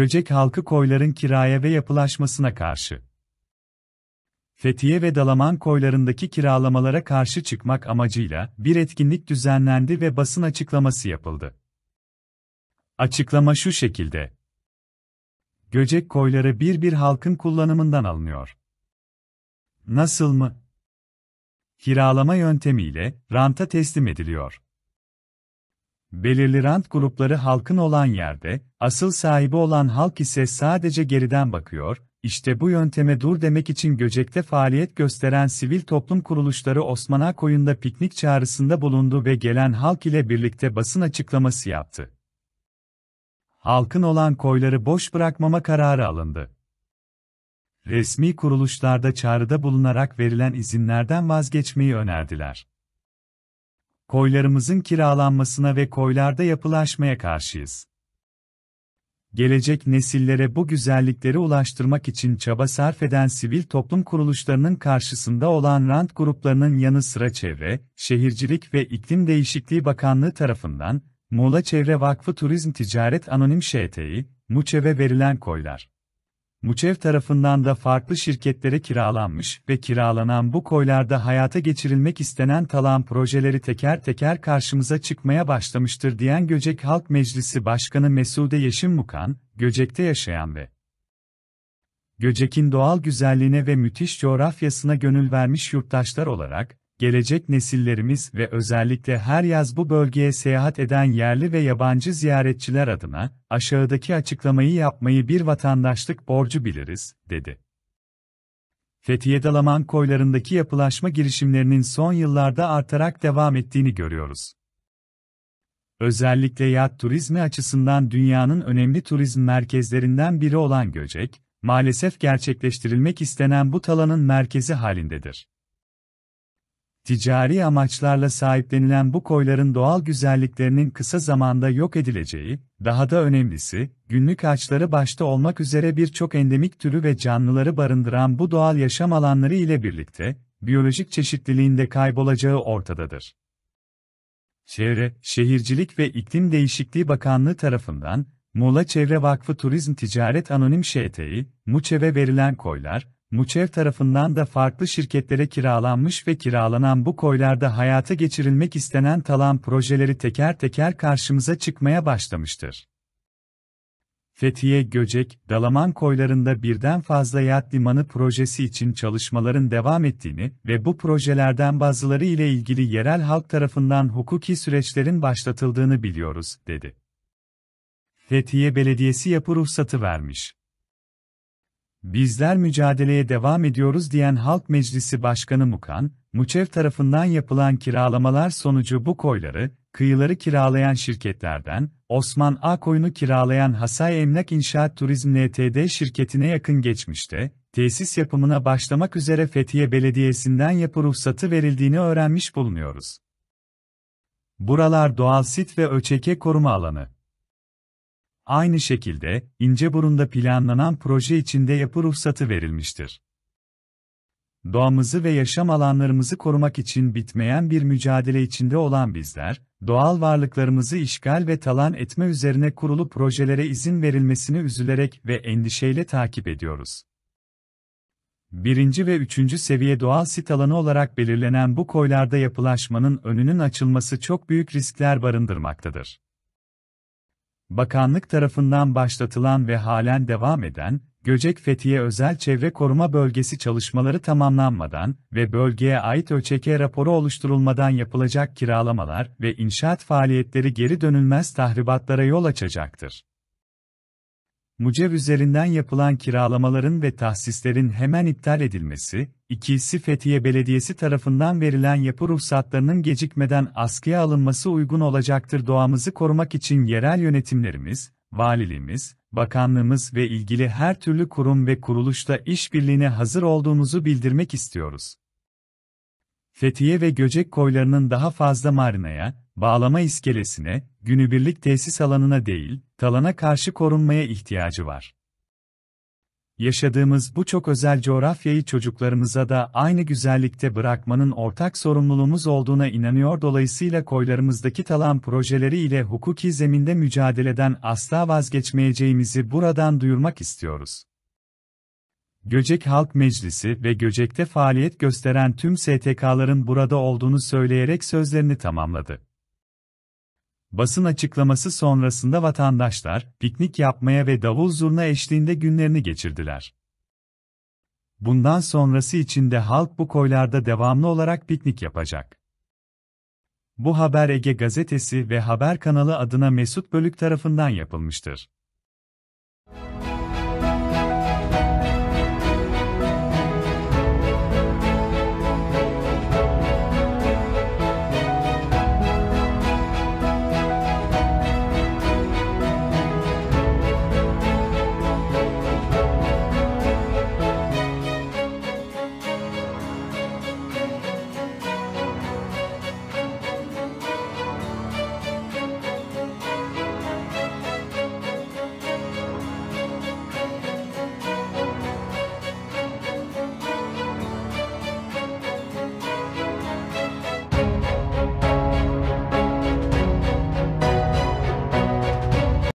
Göcek halkı koyların kiraya ve yapılaşmasına karşı. Fethiye ve Dalaman koylarındaki kiralamalara karşı çıkmak amacıyla bir etkinlik düzenlendi ve basın açıklaması yapıldı. Açıklama şu şekilde. Göcek koyları bir bir halkın kullanımından alınıyor. Nasıl mı? Kiralama yöntemiyle ranta teslim ediliyor. Belirli rant grupları halkın olan yerde, asıl sahibi olan halk ise sadece geriden bakıyor, işte bu yönteme dur demek için Göcek'te faaliyet gösteren sivil toplum kuruluşları Osmana koyunda piknik çağrısında bulundu ve gelen halk ile birlikte basın açıklaması yaptı. Halkın olan koyları boş bırakmama kararı alındı. Resmi kuruluşlarda çağrıda bulunarak verilen izinlerden vazgeçmeyi önerdiler koylarımızın kiralanmasına ve koylarda yapılaşmaya karşıyız. Gelecek nesillere bu güzellikleri ulaştırmak için çaba sarf eden sivil toplum kuruluşlarının karşısında olan rant gruplarının yanı sıra Çevre, Şehircilik ve İklim Değişikliği Bakanlığı tarafından, Muğla Çevre Vakfı Turizm Ticaret Anonim ŞTİ, MUÇEV'e verilen koylar. Muçev tarafından da farklı şirketlere kiralanmış ve kiralanan bu koylarda hayata geçirilmek istenen talan projeleri teker teker karşımıza çıkmaya başlamıştır diyen Göcek Halk Meclisi Başkanı Mesude Mukan, Göcek'te yaşayan ve Göcek'in doğal güzelliğine ve müthiş coğrafyasına gönül vermiş yurttaşlar olarak, gelecek nesillerimiz ve özellikle her yaz bu bölgeye seyahat eden yerli ve yabancı ziyaretçiler adına aşağıdaki açıklamayı yapmayı bir vatandaşlık borcu biliriz, dedi. Fethiye Dalaman koylarındaki yapılaşma girişimlerinin son yıllarda artarak devam ettiğini görüyoruz. Özellikle yat turizmi açısından dünyanın önemli turizm merkezlerinden biri olan Göcek, maalesef gerçekleştirilmek istenen bu talanın merkezi halindedir ticari amaçlarla sahiplenilen bu koyların doğal güzelliklerinin kısa zamanda yok edileceği, daha da önemlisi, günlük ağaçları başta olmak üzere birçok endemik türü ve canlıları barındıran bu doğal yaşam alanları ile birlikte, biyolojik çeşitliliğinde kaybolacağı ortadadır. Çevre, Şehircilik ve İklim Değişikliği Bakanlığı tarafından, Muğla Çevre Vakfı Turizm Ticaret Anonim Şeteği, MUÇEV'e verilen koylar, Muçev tarafından da farklı şirketlere kiralanmış ve kiralanan bu koylarda hayata geçirilmek istenen talan projeleri teker teker karşımıza çıkmaya başlamıştır. Fethiye Göcek, Dalaman koylarında birden fazla yat limanı projesi için çalışmaların devam ettiğini ve bu projelerden bazıları ile ilgili yerel halk tarafından hukuki süreçlerin başlatıldığını biliyoruz, dedi. Fethiye Belediyesi yapı ruhsatı vermiş. Bizler mücadeleye devam ediyoruz diyen Halk Meclisi Başkanı Mukan, Muçev tarafından yapılan kiralamalar sonucu bu koyları, kıyıları kiralayan şirketlerden, Osman Koyunu kiralayan Hasay Emlak İnşaat Turizm LTD şirketine yakın geçmişte, tesis yapımına başlamak üzere Fethiye Belediyesi'nden yapı ruhsatı verildiğini öğrenmiş bulunuyoruz. Buralar doğal sit ve öçeke koruma alanı. Aynı şekilde, İnceburun'da planlanan proje içinde yapı ruhsatı verilmiştir. Doğamızı ve yaşam alanlarımızı korumak için bitmeyen bir mücadele içinde olan bizler, doğal varlıklarımızı işgal ve talan etme üzerine kurulu projelere izin verilmesini üzülerek ve endişeyle takip ediyoruz. Birinci ve üçüncü seviye doğal sit alanı olarak belirlenen bu koylarda yapılaşmanın önünün açılması çok büyük riskler barındırmaktadır. Bakanlık tarafından başlatılan ve halen devam eden, Göcek Fethiye Özel Çevre Koruma Bölgesi çalışmaları tamamlanmadan ve bölgeye ait ölçeke raporu oluşturulmadan yapılacak kiralamalar ve inşaat faaliyetleri geri dönülmez tahribatlara yol açacaktır. Mucev üzerinden yapılan kiralamaların ve tahsislerin hemen iptal edilmesi, ikisi Fethiye Belediyesi tarafından verilen yapı ruhsatlarının gecikmeden askıya alınması uygun olacaktır. Doğamızı korumak için yerel yönetimlerimiz, valiliğimiz, bakanlığımız ve ilgili her türlü kurum ve kuruluşta işbirliğine hazır olduğumuzu bildirmek istiyoruz. Fethiye ve Göcek koylarının daha fazla marinaya, bağlama iskelesine, günübirlik tesis alanına değil, talana karşı korunmaya ihtiyacı var. Yaşadığımız bu çok özel coğrafyayı çocuklarımıza da aynı güzellikte bırakmanın ortak sorumluluğumuz olduğuna inanıyor dolayısıyla koylarımızdaki talan projeleri ile hukuki zeminde mücadeleden asla vazgeçmeyeceğimizi buradan duyurmak istiyoruz. Göcek Halk Meclisi ve Göcek'te faaliyet gösteren tüm STK'ların burada olduğunu söyleyerek sözlerini tamamladı. Basın açıklaması sonrasında vatandaşlar piknik yapmaya ve davul zurna eşliğinde günlerini geçirdiler. Bundan sonrası için de halk bu koylarda devamlı olarak piknik yapacak. Bu haber Ege Gazetesi ve Haber Kanalı adına Mesut Bölük tarafından yapılmıştır.